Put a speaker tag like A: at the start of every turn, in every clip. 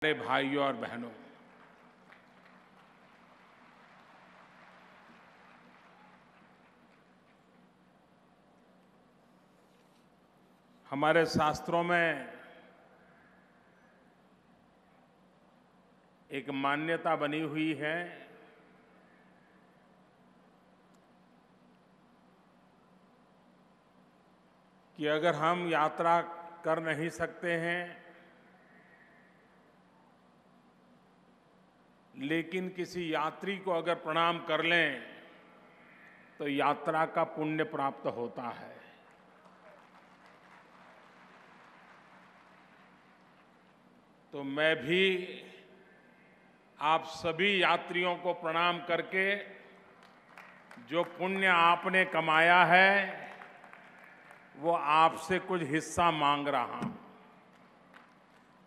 A: प्यारे भाइयों और बहनों हमारे शास्त्रों में एक मान्यता बनी हुई है कि अगर हम यात्रा कर नहीं सकते हैं लेकिन किसी यात्री को अगर प्रणाम कर लें तो यात्रा का पुण्य प्राप्त होता है तो मैं भी आप सभी यात्रियों को प्रणाम करके जो पुण्य आपने कमाया है वो आपसे कुछ हिस्सा मांग रहा हूं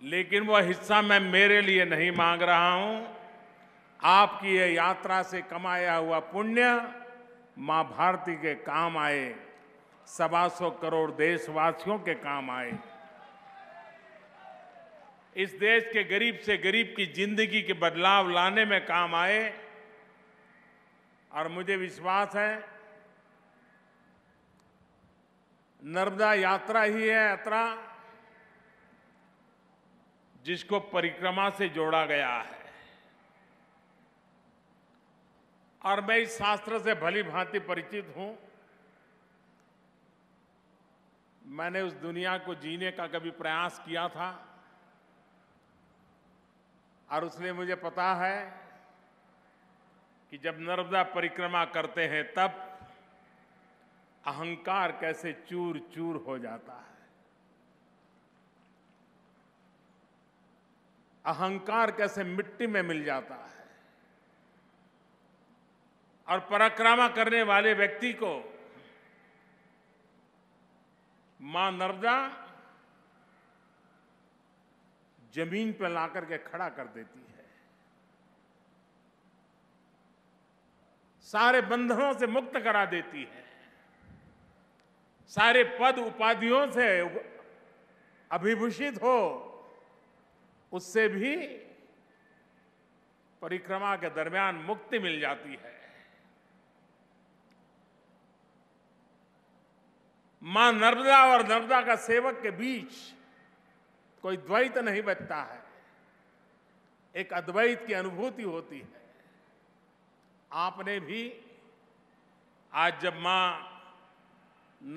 A: लेकिन वह हिस्सा मैं मेरे लिए नहीं मांग रहा हूं आपकी ये यात्रा से कमाया हुआ पुण्य मां भारती के काम आए सवा सौ करोड़ देशवासियों के काम आए इस देश के गरीब से गरीब की जिंदगी के बदलाव लाने में काम आए और मुझे विश्वास है नर्मदा यात्रा ही है यात्रा जिसको परिक्रमा से जोड़ा गया है और मैं इस शास्त्र से भली भांति परिचित हूं मैंने उस दुनिया को जीने का कभी प्रयास किया था और उसने मुझे पता है कि जब नर्मदा परिक्रमा करते हैं तब अहंकार कैसे चूर चूर हो जाता है अहंकार कैसे मिट्टी में मिल जाता है और पराक्रमा करने वाले व्यक्ति को मां नर्मदा जमीन पर ला करके खड़ा कर देती है सारे बंधनों से मुक्त करा देती है सारे पद उपाधियों से अभिभूषित हो उससे भी परिक्रमा के दरमियान मुक्ति मिल जाती है मां नर्मदा और नर्मदा का सेवक के बीच कोई द्वैत नहीं बचता है एक अद्वैत की अनुभूति होती है आपने भी आज जब मां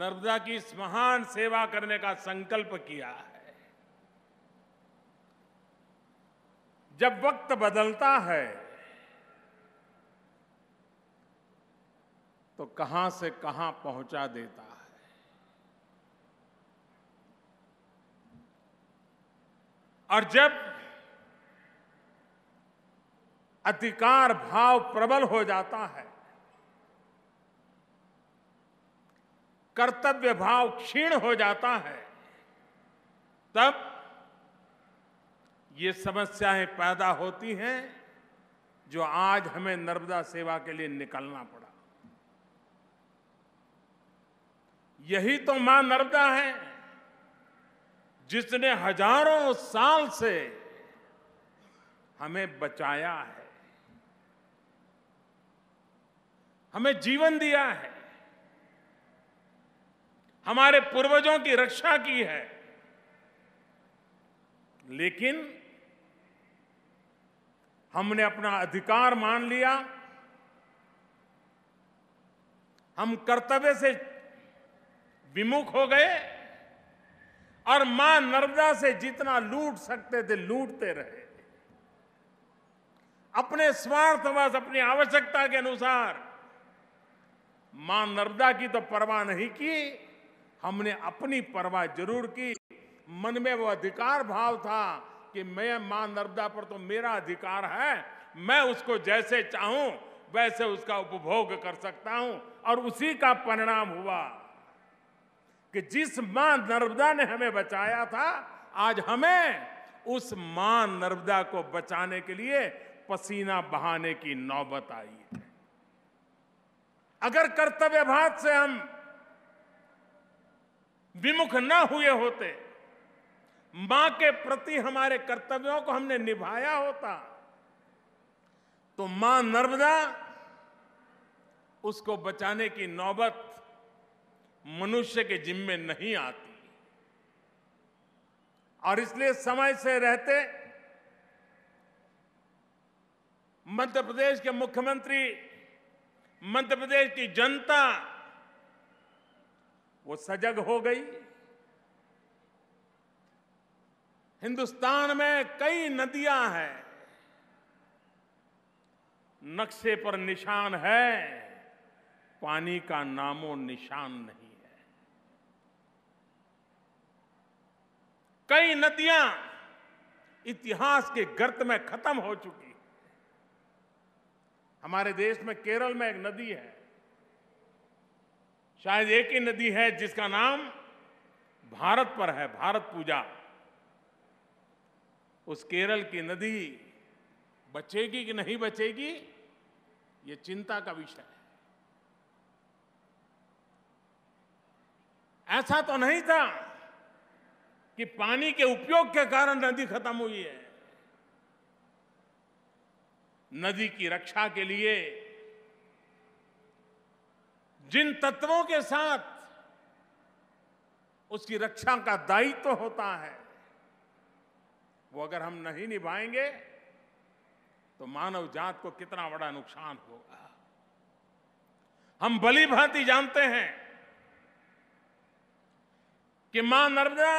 A: नर्मदा की इस महान सेवा करने का संकल्प किया है जब वक्त बदलता है तो कहां से कहां पहुंचा देता है और जब अधिकार भाव प्रबल हो जाता है कर्तव्य भाव क्षीण हो जाता है तब ये समस्याएं पैदा होती हैं जो आज हमें नर्मदा सेवा के लिए निकलना पड़ा यही तो मां नर्मदा है जिसने हजारों साल से हमें बचाया है हमें जीवन दिया है हमारे पूर्वजों की रक्षा की है लेकिन हमने अपना अधिकार मान लिया हम कर्तव्य से विमुख हो गए और मां नर्मदा से जितना लूट सकते थे लूटते रहे अपने स्वार्थवश अपनी आवश्यकता के अनुसार मां नर्मदा की तो परवाह नहीं की हमने अपनी परवाह जरूर की मन में वो अधिकार भाव था कि मैं मां नर्मदा पर तो मेरा अधिकार है मैं उसको जैसे चाहूं वैसे उसका उपभोग कर सकता हूं और उसी का परिणाम हुआ कि जिस मां नर्मदा ने हमें बचाया था आज हमें उस मां नर्मदा को बचाने के लिए पसीना बहाने की नौबत आई है अगर कर्तव्य भात से हम विमुख न हुए होते मां के प्रति हमारे कर्तव्यों को हमने निभाया होता तो मां नर्मदा उसको बचाने की नौबत मनुष्य के जिम्मे नहीं आती और इसलिए समय से रहते मध्य प्रदेश के मुख्यमंत्री मध्य प्रदेश की जनता वो सजग हो गई हिंदुस्तान में कई नदियां हैं नक्शे पर निशान है पानी का नामो निशान नहीं कई नदियां इतिहास के गर्त में खत्म हो चुकी है हमारे देश में केरल में एक नदी है शायद एक ही नदी है जिसका नाम भारत पर है भारत पूजा उस केरल की नदी बचेगी कि नहीं बचेगी ये चिंता का विषय है ऐसा तो नहीं था कि पानी के उपयोग के कारण नदी खत्म हुई है नदी की रक्षा के लिए जिन तत्वों के साथ उसकी रक्षा का दायित्व तो होता है वो अगर हम नहीं निभाएंगे तो मानव जात को कितना बड़ा नुकसान होगा हम भली भांति जानते हैं कि मां नर्मदा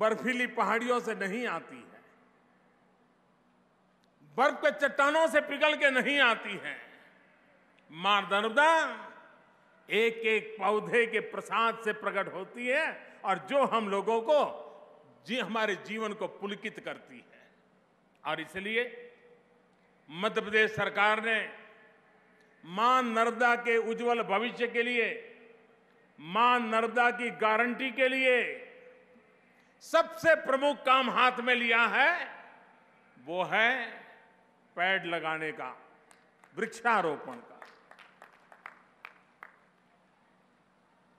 A: बर्फीली पहाड़ियों से नहीं आती है बर्फ के चट्टानों से पिघल के नहीं आती है मां नर्मदा एक एक पौधे के प्रसाद से प्रकट होती है और जो हम लोगों को जी हमारे जीवन को पुलकित करती है और इसलिए मध्य प्रदेश सरकार ने मां नर्मदा के उज्जवल भविष्य के लिए मां नर्मदा की गारंटी के लिए सबसे प्रमुख काम हाथ में लिया है वो है पेड़ लगाने का वृक्षारोपण का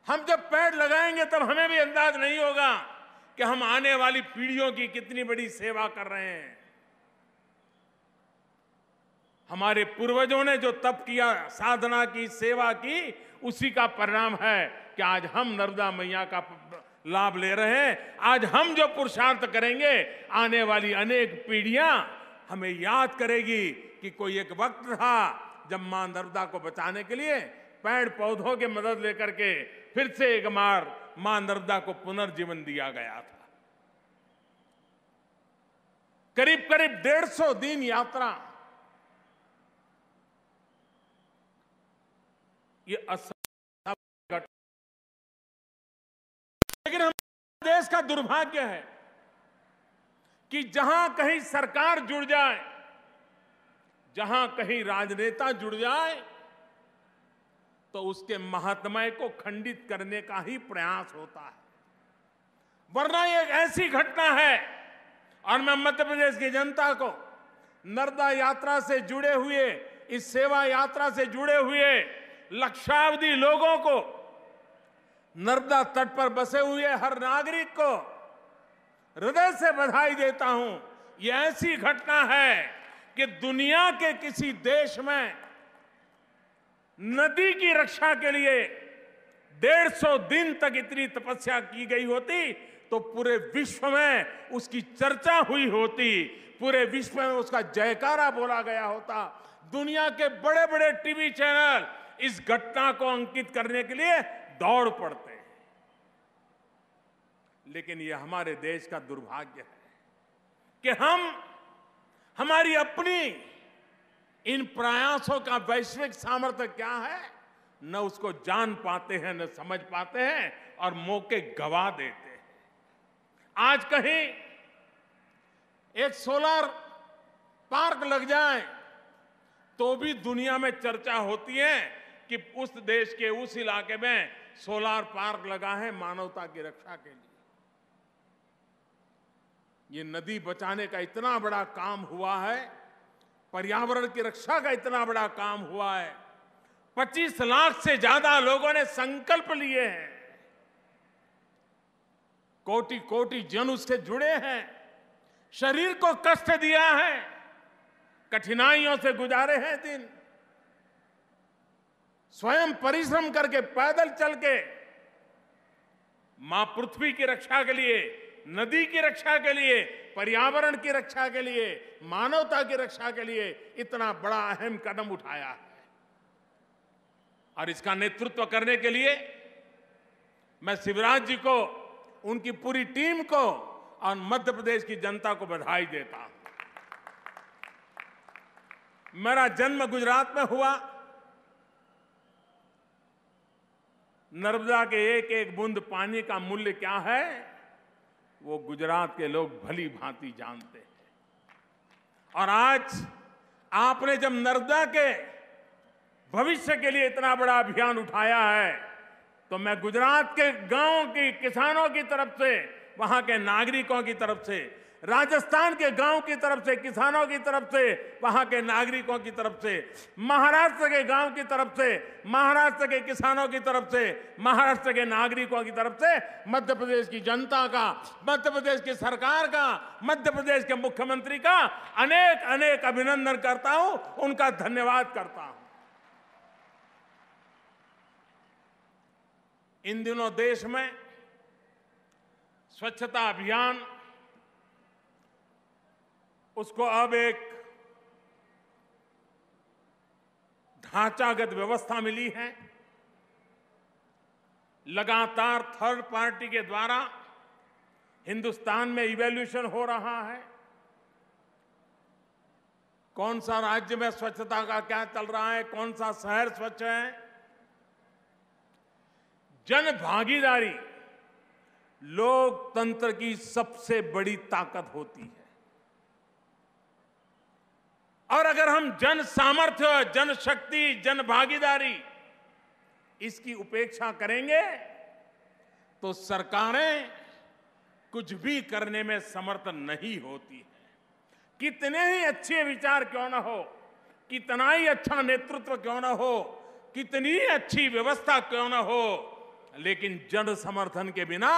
A: हम जब पेड़ लगाएंगे तब हमें भी अंदाज नहीं होगा कि हम आने वाली पीढ़ियों की कितनी बड़ी सेवा कर रहे हैं हमारे पूर्वजों ने जो तप किया साधना की सेवा की उसी का परिणाम है कि आज हम नर्मदा मैया का लाभ ले रहे हैं आज हम जो पुरुषार्थ करेंगे आने वाली अनेक पीढ़ियां हमें याद करेगी कि कोई एक वक्त था जब मां नर्मदा को बचाने के लिए पेड़ पौधों की मदद लेकर के फिर से एक बार मां नर्मदा को पुनर्जीवन दिया गया था करीब करीब डेढ़ सौ दिन यात्रा ये असर का दुर्भाग्य है कि जहां कहीं सरकार जुड़ जाए जहां कहीं राजनेता जुड़ जाए तो उसके महात्मय को खंडित करने का ही प्रयास होता है वरना एक ऐसी घटना है और मैं मध्य प्रदेश की जनता को नर्मदा यात्रा से जुड़े हुए इस सेवा यात्रा से जुड़े हुए लक्षावधि लोगों को नर्मदा तट पर बसे हुए हर नागरिक को हृदय से बधाई देता हूं ये ऐसी घटना है कि दुनिया के किसी देश में नदी की रक्षा के लिए डेढ़ सौ दिन तक इतनी तपस्या की गई होती तो पूरे विश्व में उसकी चर्चा हुई होती पूरे विश्व में उसका जयकारा बोला गया होता दुनिया के बड़े बड़े टीवी चैनल इस घटना को अंकित करने के लिए दौड़ पड़ते हैं लेकिन यह हमारे देश का दुर्भाग्य है कि हम हमारी अपनी इन प्रयासों का वैश्विक सामर्थ्य क्या है न उसको जान पाते हैं न समझ पाते हैं और मौके गवा देते हैं आज कहीं एक सोलर पार्क लग जाए तो भी दुनिया में चर्चा होती है कि उस देश के उस इलाके में सोलार पार्क लगा है मानवता की रक्षा के लिए ये नदी बचाने का इतना बड़ा काम हुआ है पर्यावरण की रक्षा का इतना बड़ा काम हुआ है 25 लाख से ज्यादा लोगों ने संकल्प लिए हैं कोटि कोटि जन उससे जुड़े हैं शरीर को कष्ट दिया है कठिनाइयों से गुजारे हैं दिन स्वयं परिश्रम करके पैदल चल के मां पृथ्वी की रक्षा के लिए नदी की रक्षा के लिए पर्यावरण की रक्षा के लिए मानवता की रक्षा के लिए इतना बड़ा अहम कदम उठाया है और इसका नेतृत्व करने के लिए मैं शिवराज जी को उनकी पूरी टीम को और मध्य प्रदेश की जनता को बधाई देता हूं मेरा जन्म गुजरात में हुआ नर्मदा के एक एक बूंद पानी का मूल्य क्या है वो गुजरात के लोग भली भांति जानते हैं और आज आपने जब नर्मदा के भविष्य के लिए इतना बड़ा अभियान उठाया है तो मैं गुजरात के गांव की किसानों की तरफ से वहां के नागरिकों की तरफ से राजस्थान के गांव की तरफ से किसानों की तरफ से वहां के नागरिकों की तरफ से महाराष्ट्र के गांव की तरफ से महाराष्ट्र के किसानों की तरफ से महाराष्ट्र के नागरिकों की तरफ से मध्य प्रदेश की जनता का मध्य प्रदेश की सरकार का मध्य प्रदेश के मुख्यमंत्री का अनेक अनेक अभिनंदन करता हूं उनका धन्यवाद करता हूं इन दिनों देश में स्वच्छता अभियान उसको अब एक ढांचागत व्यवस्था मिली है लगातार थर्ड पार्टी के द्वारा हिंदुस्तान में इवेल्यूशन हो रहा है कौन सा राज्य में स्वच्छता का क्या चल रहा है कौन सा शहर स्वच्छ है जन भागीदारी लोकतंत्र की सबसे बड़ी ताकत होती है और अगर हम जन सामर्थ्य जन शक्ति जन भागीदारी इसकी उपेक्षा करेंगे तो सरकारें कुछ भी करने में समर्थ नहीं होती है कितने ही अच्छे विचार क्यों ना हो कितना ही अच्छा नेतृत्व क्यों ना हो कितनी अच्छी व्यवस्था क्यों ना हो लेकिन जन समर्थन के बिना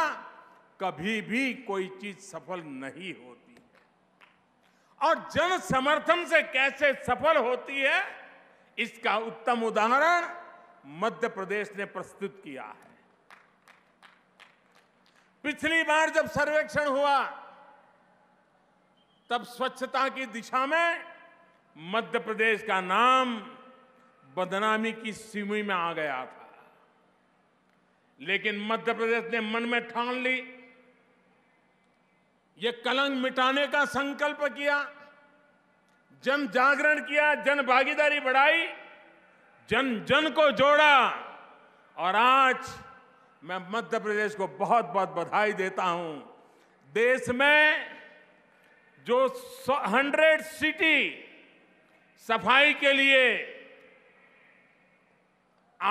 A: कभी भी कोई चीज सफल नहीं होती और जन समर्थन से कैसे सफल होती है इसका उत्तम उदाहरण मध्य प्रदेश ने प्रस्तुत किया है पिछली बार जब सर्वेक्षण हुआ तब स्वच्छता की दिशा में मध्य प्रदेश का नाम बदनामी की सीमी में आ गया था लेकिन मध्य प्रदेश ने मन में ठान ली ये कलंक मिटाने का संकल्प किया जन जागरण किया जन भागीदारी बढ़ाई जन जन को जोड़ा और आज मैं मध्य प्रदेश को बहुत बहुत बधाई देता हूं देश में जो हंड्रेड सिटी सफाई के लिए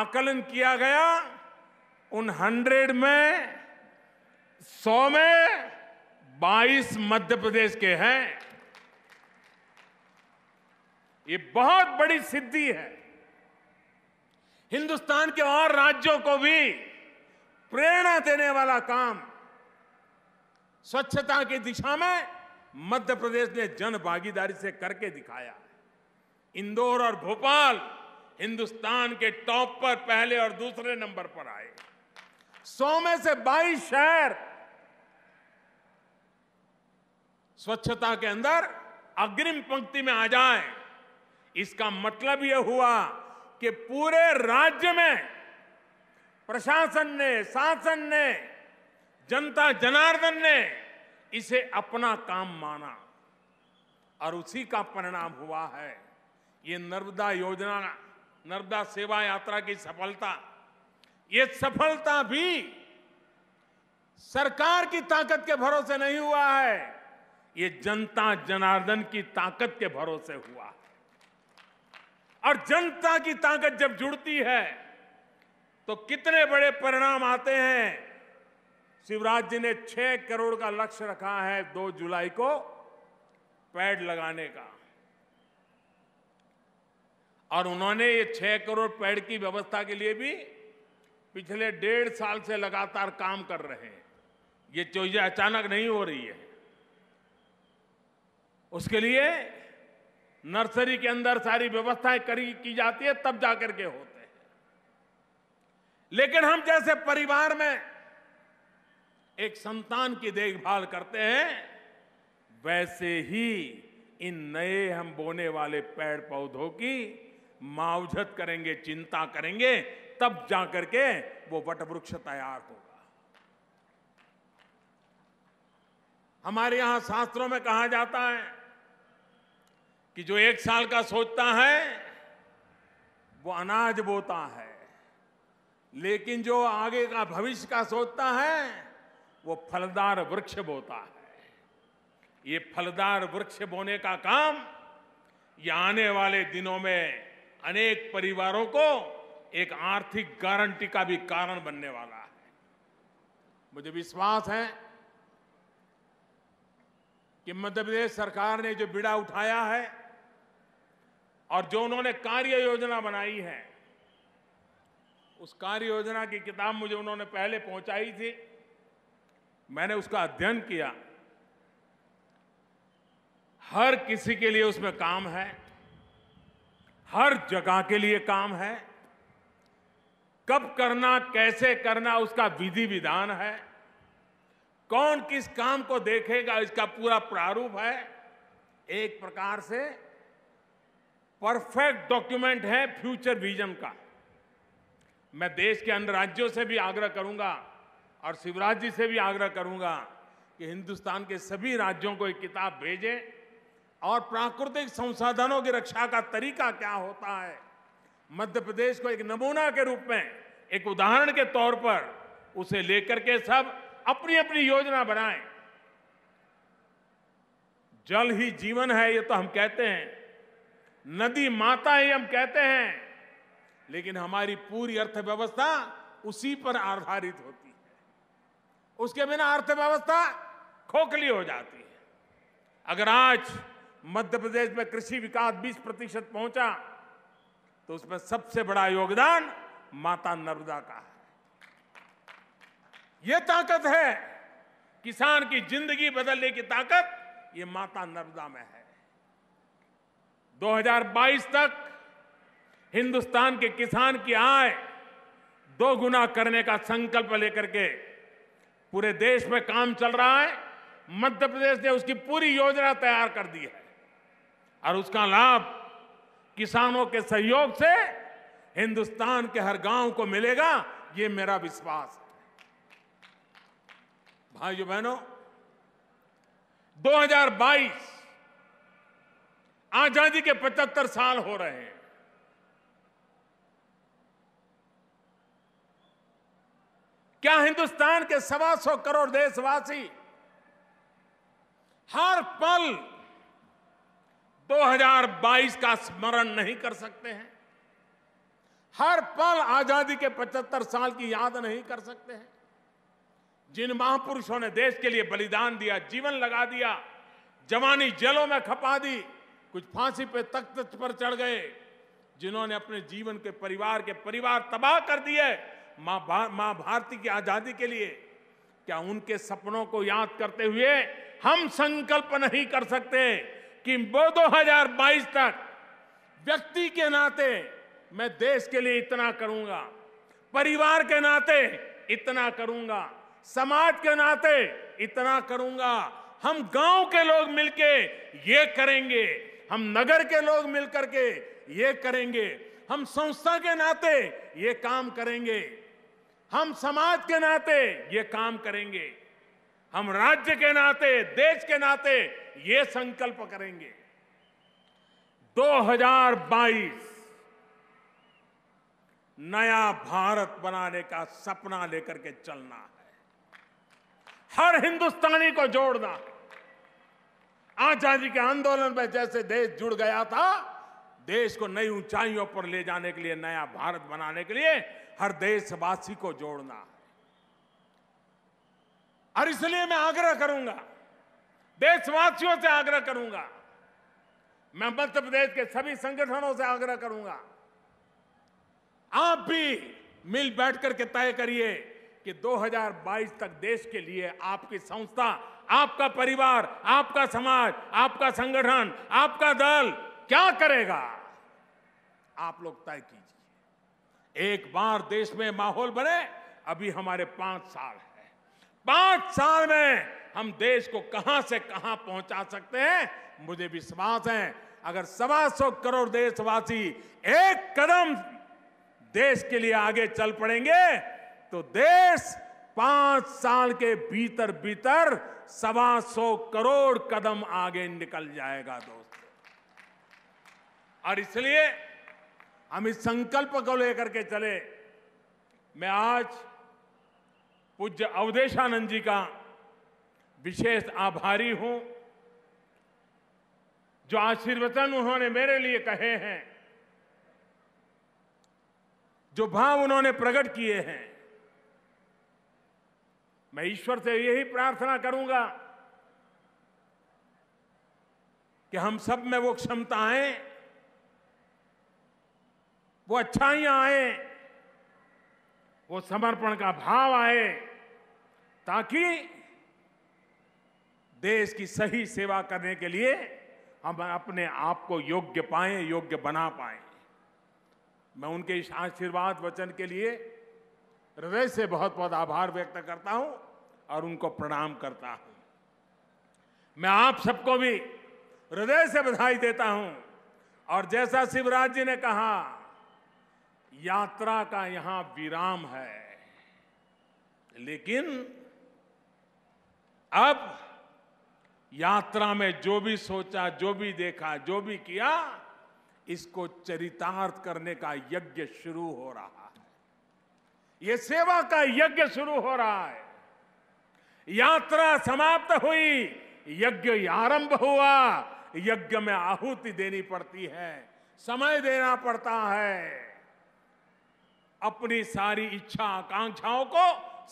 A: आकलन किया गया उन हंड्रेड में सौ में 22 मध्य प्रदेश के हैं ये बहुत बड़ी सिद्धि है हिंदुस्तान के और राज्यों को भी प्रेरणा देने वाला काम स्वच्छता की दिशा में मध्य प्रदेश ने जन भागीदारी से करके दिखाया इंदौर और भोपाल हिंदुस्तान के टॉप पर पहले और दूसरे नंबर पर आए सौ में से बाईस शहर स्वच्छता के अंदर अग्रिम पंक्ति में आ जाए इसका मतलब यह हुआ कि पूरे राज्य में प्रशासन ने शासन ने जनता जनार्दन ने इसे अपना काम माना और उसी का परिणाम हुआ है ये नर्मदा योजना नर्मदा सेवा यात्रा की सफलता ये सफलता भी सरकार की ताकत के भरोसे नहीं हुआ है ये जनता जनार्दन की ताकत के भरोसे हुआ और जनता की ताकत जब जुड़ती है तो कितने बड़े परिणाम आते हैं शिवराज जी ने छह करोड़ का लक्ष्य रखा है दो जुलाई को पैड लगाने का और उन्होंने ये छह करोड़ पैड की व्यवस्था के लिए भी पिछले डेढ़ साल से लगातार काम कर रहे हैं ये चीजें अचानक नहीं हो रही है उसके लिए नर्सरी के अंदर सारी व्यवस्थाएं करी की जाती है तब जाकर के होते हैं लेकिन हम जैसे परिवार में एक संतान की देखभाल करते हैं वैसे ही इन नए हम बोने वाले पेड़ पौधों की मावजत करेंगे चिंता करेंगे तब जाकर के वो वटवृक्ष तैयार होगा हमारे यहां शास्त्रों में कहा जाता है कि जो एक साल का सोचता है वो अनाज बोता है लेकिन जो आगे का भविष्य का सोचता है वो फलदार वृक्ष बोता है ये फलदार वृक्ष बोने का काम ये आने वाले दिनों में अनेक परिवारों को एक आर्थिक गारंटी का भी कारण बनने वाला है मुझे विश्वास है कि मध्य प्रदेश सरकार ने जो बिड़ा उठाया है और जो उन्होंने कार्य योजना बनाई है उस कार्य योजना की किताब मुझे उन्होंने पहले पहुंचाई थी मैंने उसका अध्ययन किया हर किसी के लिए उसमें काम है हर जगह के लिए काम है कब करना कैसे करना उसका विधि विधान है कौन किस काम को देखेगा इसका पूरा प्रारूप है एक प्रकार से परफेक्ट डॉक्यूमेंट है फ्यूचर विजन का मैं देश के अन्य राज्यों से भी आग्रह करूंगा और शिवराज जी से भी आग्रह करूंगा कि हिंदुस्तान के सभी राज्यों को एक किताब भेजें और प्राकृतिक संसाधनों की रक्षा का तरीका क्या होता है मध्य प्रदेश को एक नमूना के रूप में एक उदाहरण के तौर पर उसे लेकर के सब अपनी अपनी योजना बनाएं जल ही जीवन है ये तो हम कहते हैं नदी माता ही हम कहते हैं लेकिन हमारी पूरी अर्थव्यवस्था उसी पर आधारित होती है उसके बिना अर्थव्यवस्था खोखली हो जाती है अगर आज मध्य प्रदेश में कृषि विकास 20 प्रतिशत पहुंचा तो उसमें सबसे बड़ा योगदान माता नर्मदा का है यह ताकत है किसान की जिंदगी बदलने की ताकत ये माता नर्मदा में है 2022 तक हिंदुस्तान के किसान की आय दो गुना करने का संकल्प लेकर के पूरे देश में काम चल रहा है मध्य प्रदेश ने उसकी पूरी योजना तैयार कर दी है और उसका लाभ किसानों के सहयोग से हिंदुस्तान के हर गांव को मिलेगा ये मेरा विश्वास है भाइयों बहनों 2022 आजादी के 75 साल हो रहे हैं क्या हिंदुस्तान के सवा सौ करोड़ देशवासी हर पल 2022 का स्मरण नहीं कर सकते हैं हर पल आजादी के 75 साल की याद नहीं कर सकते हैं जिन महापुरुषों ने देश के लिए बलिदान दिया जीवन लगा दिया जवानी जेलों में खपा दी कुछ फांसी पे तख्त पर चढ़ गए जिन्होंने अपने जीवन के परिवार के परिवार तबाह कर दिए माँ भा, माँ भारती की आजादी के लिए क्या उनके सपनों को याद करते हुए हम संकल्प नहीं कर सकते कि वो दो तक व्यक्ति के नाते मैं देश के लिए इतना करूंगा परिवार के नाते इतना करूंगा समाज के नाते इतना करूंगा हम गांव के लोग मिलके ये करेंगे हम नगर के लोग मिलकर के ये करेंगे हम संस्था के नाते ये काम करेंगे हम समाज के नाते ये काम करेंगे हम राज्य के नाते देश के नाते ये संकल्प करेंगे 2022 नया भारत बनाने का सपना लेकर के चलना है हर हिंदुस्तानी को जोड़ना है आजादी के आंदोलन में जैसे देश जुड़ गया था देश को नई ऊंचाइयों पर ले जाने के लिए नया भारत बनाने के लिए हर देशवासी को जोड़ना है और इसलिए मैं आग्रह करूंगा देशवासियों से आग्रह करूंगा मैं मध्य प्रदेश के सभी संगठनों से आग्रह करूंगा आप भी मिल बैठ करके तय करिए कि 2022 तक देश के लिए आपकी संस्था आपका परिवार आपका समाज आपका संगठन आपका दल क्या करेगा आप लोग तय कीजिए एक बार देश में माहौल बने अभी हमारे पांच साल है पांच साल में हम देश को कहां से कहां पहुंचा सकते हैं मुझे विश्वास है अगर सवा सौ करोड़ देशवासी एक कदम देश के लिए आगे चल पड़ेंगे तो देश पांच साल के भीतर भीतर सवा सौ करोड़ कदम आगे निकल जाएगा दोस्त और इसलिए हम इस संकल्प को लेकर के चले मैं आज पूज्य अवधेशानंद जी का विशेष आभारी हूं जो आशीर्वचन उन्होंने मेरे लिए कहे हैं जो भाव उन्होंने प्रकट किए हैं मैं ईश्वर से यही प्रार्थना करूंगा कि हम सब में वो क्षमता आए वो अच्छाइयां आए वो समर्पण का भाव आए ताकि देश की सही सेवा करने के लिए हम अपने आप को योग्य पाए योग्य बना पाए मैं उनके इस आशीर्वाद वचन के लिए हृदय से बहुत बहुत आभार व्यक्त करता हूं और उनको प्रणाम करता हूं मैं आप सबको भी हृदय से बधाई देता हूं और जैसा शिवराज जी ने कहा यात्रा का यहां विराम है लेकिन अब यात्रा में जो भी सोचा जो भी देखा जो भी किया इसको चरितार्थ करने का यज्ञ शुरू हो रहा ये सेवा का यज्ञ शुरू हो रहा है यात्रा समाप्त हुई यज्ञ आरंभ हुआ यज्ञ में आहुति देनी पड़ती है समय देना पड़ता है अपनी सारी इच्छा आकांक्षाओं को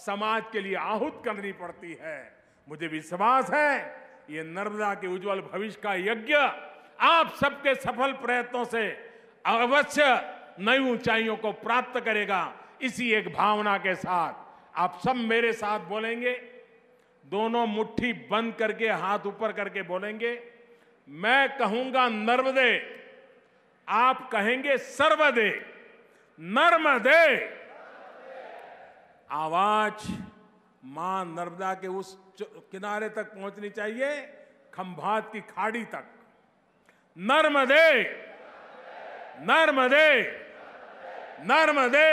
A: समाज के लिए आहुत करनी पड़ती है मुझे विश्वास है ये नर्मदा के उज्जवल भविष्य का यज्ञ आप सबके सफल प्रयत्नों से अवश्य नई ऊंचाइयों को प्राप्त करेगा इसी एक भावना के साथ आप सब मेरे साथ बोलेंगे दोनों मुट्ठी बंद करके हाथ ऊपर करके बोलेंगे मैं कहूंगा नर्मदे आप कहेंगे सर्वदे नर्मदे आवाज मां नर्मदा के उस किनारे तक पहुंचनी चाहिए खंभात की खाड़ी तक नर्मदे नर्मदे नर्मदे, नर्मदे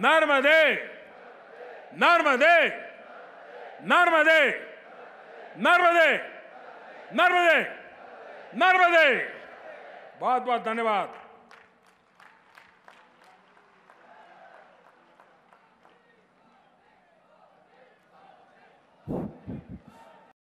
A: नर्मदे नर्मदे नर्मदे नर्मदे नर्मदे नर्मदे बहुत बहुत धन्यवाद